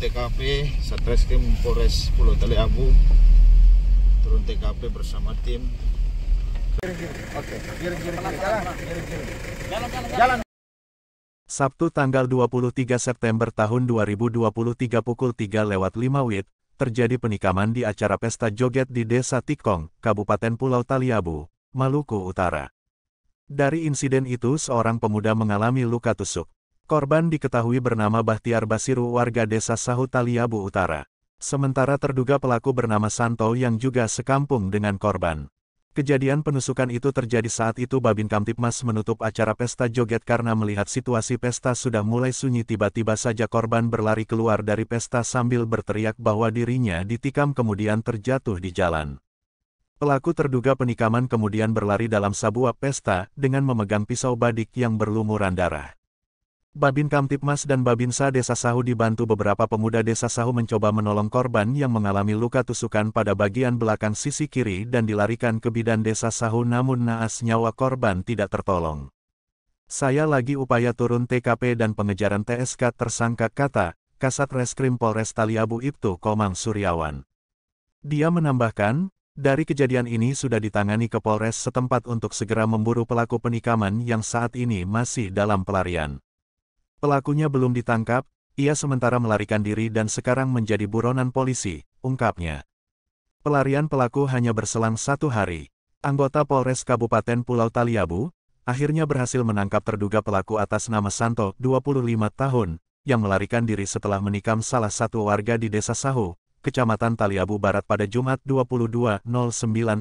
TKP Satreskrim Polres Pulau Taliabu turun TKP bersama tim Sabtu tanggal 23 September tahun 2023 pukul 3 lewat 5 WIT terjadi penikaman di acara pesta joget di Desa Tikong, Kabupaten Pulau Taliabu, Maluku Utara. Dari insiden itu seorang pemuda mengalami luka tusuk. Korban diketahui bernama Bahtiar Basiru warga desa Sahu Utara. Sementara terduga pelaku bernama Santo yang juga sekampung dengan korban. Kejadian penusukan itu terjadi saat itu Babin Kamtipmas menutup acara pesta joget karena melihat situasi pesta sudah mulai sunyi tiba-tiba saja korban berlari keluar dari pesta sambil berteriak bahwa dirinya ditikam kemudian terjatuh di jalan. Pelaku terduga penikaman kemudian berlari dalam sebuah pesta dengan memegang pisau badik yang berlumuran darah. Babin Kamtipmas dan Babinsa Desa Sahu dibantu beberapa pemuda Desa Sahu mencoba menolong korban yang mengalami luka tusukan pada bagian belakang sisi kiri dan dilarikan ke bidan Desa Sahu namun naas nyawa korban tidak tertolong. Saya lagi upaya turun TKP dan pengejaran TSK tersangka kata, Kasat Reskrim Polres Taliabu Ibtu Komang Suryawan. Dia menambahkan, dari kejadian ini sudah ditangani ke Polres setempat untuk segera memburu pelaku penikaman yang saat ini masih dalam pelarian. Pelakunya belum ditangkap, ia sementara melarikan diri dan sekarang menjadi buronan polisi, ungkapnya. Pelarian pelaku hanya berselang satu hari. Anggota Polres Kabupaten Pulau Taliabu, akhirnya berhasil menangkap terduga pelaku atas nama Santo, 25 tahun, yang melarikan diri setelah menikam salah satu warga di Desa Sahu, Kecamatan Taliabu Barat pada Jumat 22.09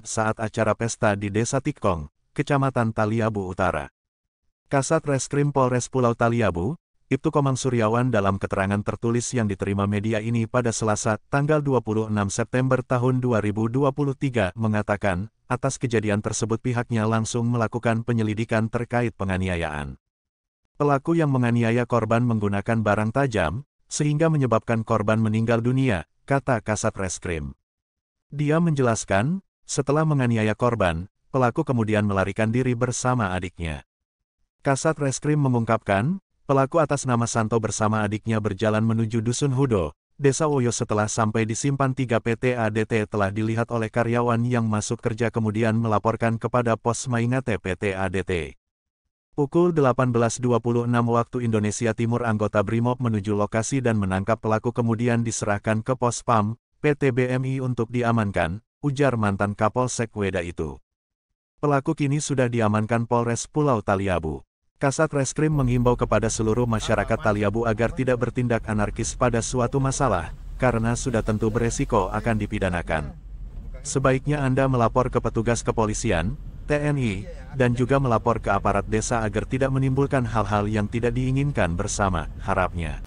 saat acara pesta di Desa Tikong, Kecamatan Taliabu Utara. Kasat Reskrim Polres Pulau Taliabu, Ibtu Komang Suryawan dalam keterangan tertulis yang diterima media ini pada Selasa, tanggal 26 September tahun 2023, mengatakan, atas kejadian tersebut pihaknya langsung melakukan penyelidikan terkait penganiayaan. Pelaku yang menganiaya korban menggunakan barang tajam, sehingga menyebabkan korban meninggal dunia, kata Kasat Reskrim. Dia menjelaskan, setelah menganiaya korban, pelaku kemudian melarikan diri bersama adiknya. Kasat Reskrim mengungkapkan, Pelaku atas nama Santo bersama adiknya berjalan menuju Dusun Hudo, Desa Woyo setelah sampai di Simpan 3 PT ADT telah dilihat oleh karyawan yang masuk kerja kemudian melaporkan kepada pos Maingate PT ADT. Pukul 18.26 waktu Indonesia Timur anggota BRIMOB menuju lokasi dan menangkap pelaku kemudian diserahkan ke pos PAM, PT BMI untuk diamankan, ujar mantan Kapolsek Weda itu. Pelaku kini sudah diamankan Polres Pulau Taliabu. Kasat Reskrim menghimbau kepada seluruh masyarakat Taliabu agar tidak bertindak anarkis pada suatu masalah, karena sudah tentu beresiko akan dipidanakan. Sebaiknya Anda melapor ke petugas kepolisian, TNI, dan juga melapor ke aparat desa agar tidak menimbulkan hal-hal yang tidak diinginkan bersama, harapnya.